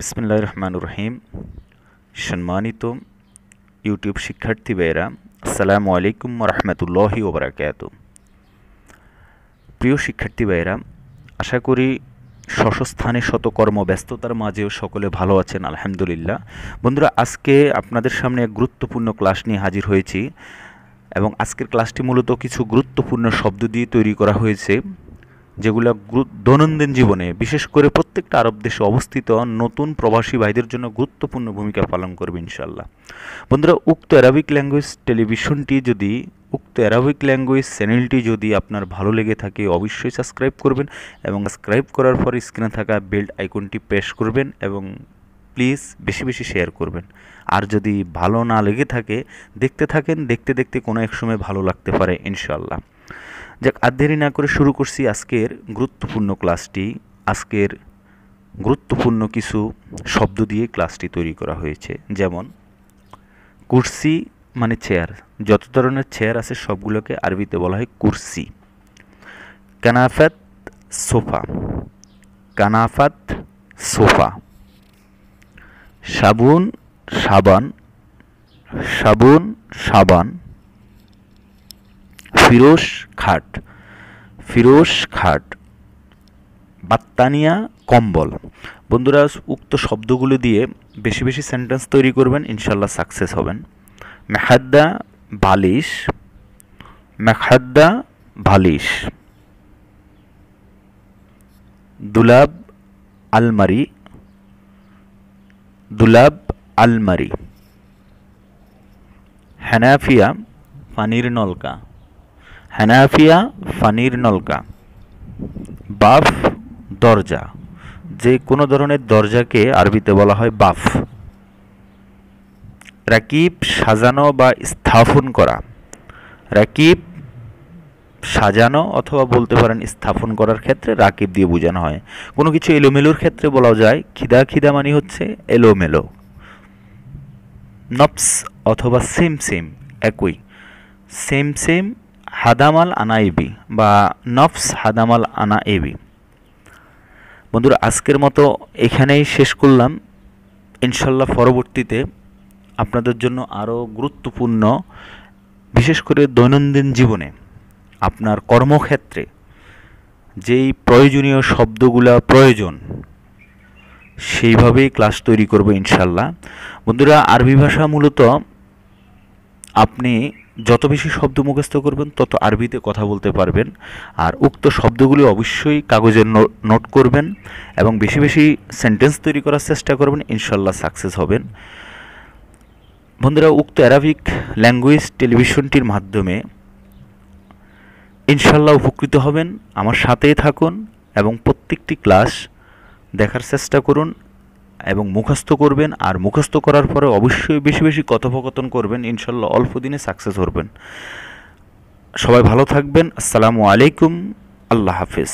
বিসমুল্লাহ রহমান রহিম সম্মানিত ইউটিউব শিক্ষার্থী বেয়েরা আসসালামু আলাইকুম রহমতুল্লাহি ওবরাকাত প্রিয় শিক্ষার্থী বেয়েরা আশা করি স্বস্থানে শতকর্ম ব্যস্ততার মাঝেও সকলে ভালো আছেন আলহামদুলিল্লাহ বন্ধুরা আজকে আপনাদের সামনে এক গুরুত্বপূর্ণ ক্লাস নিয়ে হাজির হয়েছি এবং আজকের ক্লাসটি মূলত কিছু গুরুত্বপূর্ণ শব্দ দিয়ে তৈরি করা হয়েছে যেগুলো দৈনন্দিন জীবনে বিশেষ করে প্রত্যেকটা আরব দেশে অবস্থিত নতুন প্রবাসী ভাইদের জন্য গুরুত্বপূর্ণ ভূমিকা পালন করবে ইনশাল্লাহ বন্ধুরা উক্ত অ্যারাবিক ল্যাঙ্গুয়েজ টেলিভিশনটি যদি উক্ত অ্যারাবিক ল্যাঙ্গুয়েজ চ্যানেলটি যদি আপনার ভালো লেগে থাকে অবশ্যই সাবস্ক্রাইব করবেন এবং সাবস্ক্রাইব করার পর স্ক্রিনে থাকা বেল্ট আইকনটি প্রেস করবেন এবং প্লিজ বেশি বেশি শেয়ার করবেন আর যদি ভালো না লেগে থাকে দেখতে থাকেন দেখতে দেখতে কোনো এক সময় ভালো লাগতে পারে ইনশাল্লাহ যাক আর দেরি না করে শুরু করছি আজকের গুরুত্বপূর্ণ ক্লাসটি আজকের গুরুত্বপূর্ণ কিছু শব্দ দিয়ে ক্লাসটি তৈরি করা হয়েছে যেমন কুর্সি মানে চেয়ার যত ধরনের চেয়ার আছে সবগুলোকে আরবিতে বলা হয় কুর্সি কানাফাত সোফা কানাফাত সোফা সাবুন সাবান সাবুন সাবান ফিরোজ খাট ফিরোজ খাট বাত্তানিয়া কম্বল বন্ধুরা উক্ত শব্দগুলো দিয়ে বেশি বেশি সেন্টেন্স তৈরি করবেন ইনশাল্লাহ সাকসেস হবেন মেহাদ্দা বালিশ মেহাদ্দা বালিশ দুলাব আলমারি দুলাব আলমারি হ্যানাফিয়া পানির নলকা হ্যানাফিয়া ফানির নলকা বাফ দরজা যে কোনো ধরনের দরজাকে আরবিতে বলা হয় বাফ রাকিব সাজানো বা স্থাপন করা রাকিব সাজানো অথবা বলতে পারেন স্থাপন করার ক্ষেত্রে রাকিব দিয়ে বোঝানো হয় কোনো কিছু এলোমেলোর ক্ষেত্রে বলা যায় খিদা খিদা মানে হচ্ছে এলোমেলো নপস অথবা সেম সেম একই সেম সেম হাদামাল আনাইবি বা নফস হাদামাল আনা এবি বন্ধুরা আজকের মতো এখানেই শেষ করলাম ইনশাল্লাহ পরবর্তীতে আপনাদের জন্য আরও গুরুত্বপূর্ণ বিশেষ করে দৈনন্দিন জীবনে আপনার কর্মক্ষেত্রে যেই প্রয়োজনীয় শব্দগুলা প্রয়োজন সেইভাবেই ক্লাস তৈরি করব ইনশাল্লাহ বন্ধুরা আরবি ভাষা মূলত আপনি যত বেশি শব্দ মুখস্থ করবেন তত আরবিতে কথা বলতে পারবেন আর উক্ত শব্দগুলি অবশ্যই কাগজের নোট করবেন এবং বেশি বেশি সেন্টেন্স তৈরি করার চেষ্টা করবেন ইনশাল্লাহ সাকসেস হবেন বন্ধুরা উক্ত অ্যারাবিক ল্যাঙ্গুয়েজ টেলিভিশনটির মাধ্যমে ইনশাল্লাহ উপকৃত হবেন আমার সাথেই থাকুন এবং প্রত্যেকটি ক্লাস দেখার চেষ্টা করুন এবং মুখস্থ করবেন আর মুখস্থ করার পরে অবশ্যই বেশি বেশি কথোপকথন করবেন ইনশাল্লাহ অল্প দিনে সাকসেস করবেন সবাই ভালো থাকবেন আসসালামু আলাইকুম আল্লাহ হাফিজ